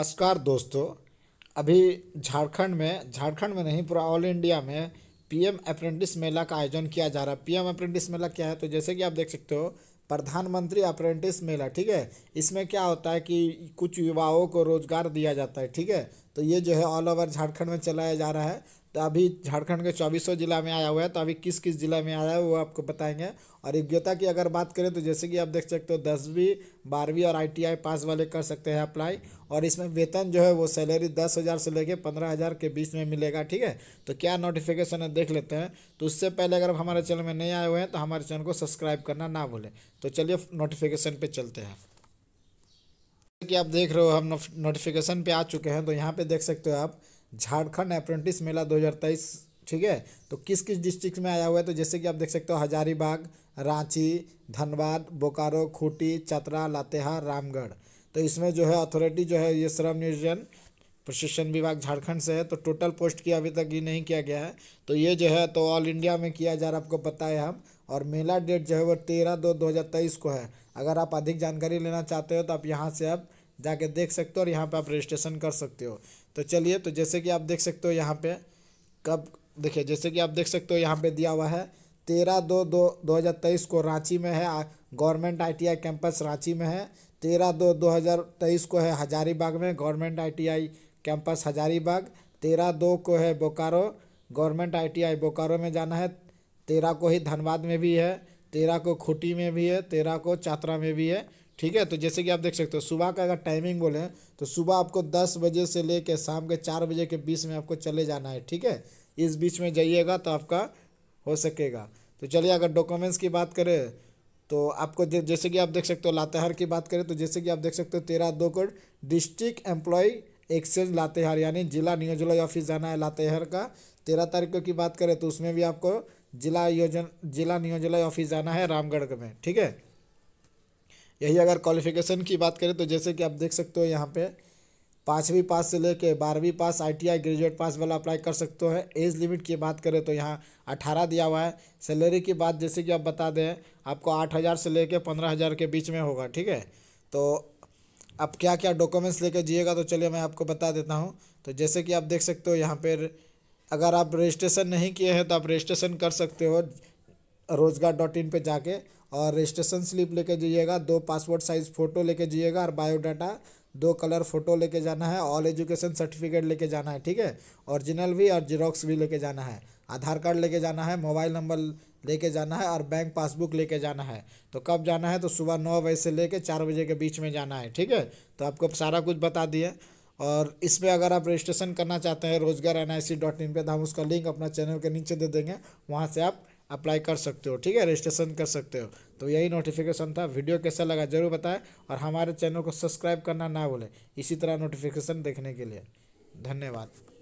नमस्कार दोस्तों अभी झारखंड में झारखंड में नहीं पूरा ऑल इंडिया में पीएम अप्रेंटिस मेला का आयोजन किया जा रहा है पीएम अप्रेंटिस मेला क्या है तो जैसे कि आप देख सकते हो प्रधानमंत्री अप्रेंटिस मेला ठीक है इसमें क्या होता है कि कुछ युवाओं को रोज़गार दिया जाता है ठीक है तो ये जो है ऑल ओवर झारखंड में चलाया जा रहा है तो अभी झारखंड के चौबीसों ज़िला में आया हुआ है तो अभी किस किस ज़िला में आया है वो आपको बताएंगे और योग्यता की अगर बात करें तो जैसे कि आप देख सकते हो दसवीं बारहवीं और आईटीआई पास वाले कर सकते हैं अप्लाई और इसमें वेतन जो है वो सैलरी दस हज़ार से लेके पंद्रह हज़ार के बीच में मिलेगा ठीक है तो क्या नोटिफिकेशन है देख लेते हैं तो उससे पहले अगर हमारे चैनल में नहीं आए हुए हैं तो हमारे चैनल को सब्सक्राइब करना ना भूलें तो चलिए नोटिफिकेशन पर चलते हैं कि आप देख रहे हो हम नोटिफिकेशन पे आ चुके हैं तो यहाँ पे देख सकते हो आप झारखंड अप्रेंटिस मेला 2023 ठीक है तो किस किस डिस्ट्रिक्ट में आया हुआ है तो जैसे कि आप देख सकते हो हजारीबाग रांची धनबाद बोकारो खूंटी चतरा लातेहार रामगढ़ तो इसमें जो है अथॉरिटी जो है ये श्रम नियोजन प्रशिक्षण विभाग झारखंड से है तो टोटल पोस्ट की अभी तक ये नहीं किया गया है तो ये जो है तो ऑल इंडिया में किया जा रहा है आपको पता है हम और मेला डेट जो है वो तेरह दो दो हज़ार तेईस को है अगर आप अधिक जानकारी लेना चाहते हो तो आप यहाँ से आप जाके देख सकते हो और यहाँ पे आप रजिस्ट्रेशन कर सकते हो तो चलिए तो जैसे कि आप देख सकते हो यहाँ पे कब देखिए जैसे कि आप देख सकते हो यहाँ पे दिया हुआ है तेरह दो दो दो हज़ार तेईस को रांची में है गवर्नमेंट आईटीआई कैंपस रांची में है तेरह दो दो हज़ार तेईस को है हजारीबाग में गवर्नमेंट आईटीआई कैंपस हजारीबाग तेरह दो को है बोकारो गवर्नमेंट आईटीआई बोकारो में जाना है तेरह को ही धनबाद में भी है तेरह को खूटी में भी है तेरह को चातरा में भी है ठीक है तो जैसे कि आप देख सकते हो सुबह का अगर टाइमिंग बोलें तो सुबह आपको दस बजे से ले कर शाम के चार बजे के बीच में आपको चले जाना है ठीक है इस बीच में जाइएगा तो आपका हो सकेगा तो चलिए अगर डॉक्यूमेंट्स की बात करें तो आपको जैसे कि आप देख सकते हो लातेहार की बात करें तो जैसे कि आप देख सकते हो तेरह दो code district employ exchange Latehar यानी जिला नियोजन ऑफिस जाना है लातेहार का तेरह तारीख की बात करें तो उसमें भी आपको जिला योजन जिला नियोजन ऑफिस जाना है रामगढ़ में ठीक है यही अगर क्वालिफिकेशन की बात करें तो जैसे कि आप देख सकते हो यहाँ पे पाँचवीं पास से लेके बारहवीं पास आईटीआई ग्रेजुएट पास वाला अप्लाई कर सकते हो एज लिमिट की बात करें तो यहाँ अठारह दिया हुआ है सैलरी की बात जैसे कि आप बता दें आपको आठ हज़ार से ले पंद्रह हज़ार के बीच में होगा ठीक है तो आप क्या क्या डॉक्यूमेंट्स लेकर जिएगा तो चलिए मैं आपको बता देता हूँ तो जैसे कि आप देख सकते हो यहाँ पर अगर आप रजिस्ट्रेशन नहीं किए हैं तो आप रजिस्ट्रेशन कर सकते हो रोजगार डॉट इन पर जाके और रजिस्ट्रेशन स्लिप लेके जाइएगा दो पासपोर्ट साइज़ फ़ोटो लेके जाइएगा और बायोडाटा दो कलर फ़ोटो लेके जाना है ऑल एजुकेशन सर्टिफिकेट लेके जाना है ठीक है ओरिजिनल भी और जीरोक्स भी लेके जाना है आधार कार्ड लेके जाना है मोबाइल नंबर लेके जाना है और बैंक पासबुक लेके जाना है तो कब जाना है तो सुबह नौ बजे से लेके चार बजे के बीच में जाना है ठीक है तो आपको सारा कुछ बता दिए और इसमें अगर आप रजिस्ट्रेशन करना चाहते हैं रोजगार N I C dot in पर तो हम उसका लिंक अपना चैनल के नीचे दे देंगे वहाँ से आप अप्लाई कर सकते हो ठीक है रजिस्ट्रेशन कर सकते हो तो यही नोटिफिकेशन था वीडियो कैसा लगा जरूर बताएं और हमारे चैनल को सब्सक्राइब करना ना भूलें इसी तरह नोटिफिकेशन देखने के लिए धन्यवाद